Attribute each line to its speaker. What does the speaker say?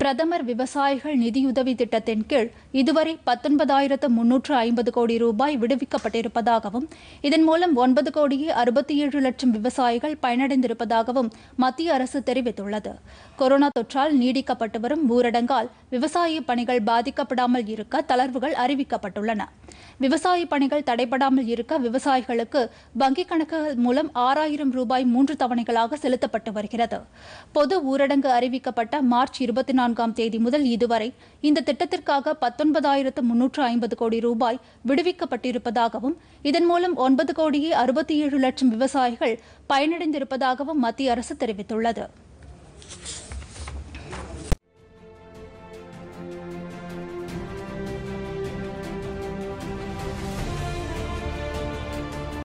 Speaker 1: பிரதமர் விவசாயிகள் நிதியுதவி திட்டத்தின் கீழ் இதுவரை பத்தொன்பதாயிரத்து முன்னூற்று ஐம்பது கோடி ரூபாய் விடுவிக்கப்பட்டிருப்பதாகவும் இதன் மூலம் ஒன்பது கோடியே அறுபத்தி ஏழு லட்சம் விவசாயிகள் பயனடைந்திருப்பதாகவும் மத்திய அரசு தெரிவித்துள்ளது கொரோனா தொற்றால் நீடிக்கப்பட்டு வரும் ஊரடங்கால் விவசாய பணிகள் பாதிக்கப்படாமல் இருக்க தளர்வுகள் அறிவிக்கப்பட்டுள்ளன விவசாய பணிகள் தடைபடாமல் இருக்க விவசாயிகளுக்கு வங்கிக் கணக்குகள் மூலம் ஆறாயிரம் ரூபாய் மூன்று தவணைகளாக செலுத்தப்பட்டு வருகிறது பொது ஊரடங்கு அறிவிக்கப்பட்ட மார்ச் இருபத்தி நான்கு பதினான்காம் தேதி முதல் இதுவரை இந்த திட்டத்திற்காக பத்தொன்பதாயிரத்து முன்னூற்று ஐம்பது கோடி ரூபாய் விடுவிக்கப்பட்டிருப்பதாகவும் இதன் மூலம் ஒன்பது கோடியே அறுபத்தி ஏழு லட்சம் விவசாயிகள் பயனடைந்திருப்பதாகவும் மத்திய அரசு தெரிவித்துள்ளது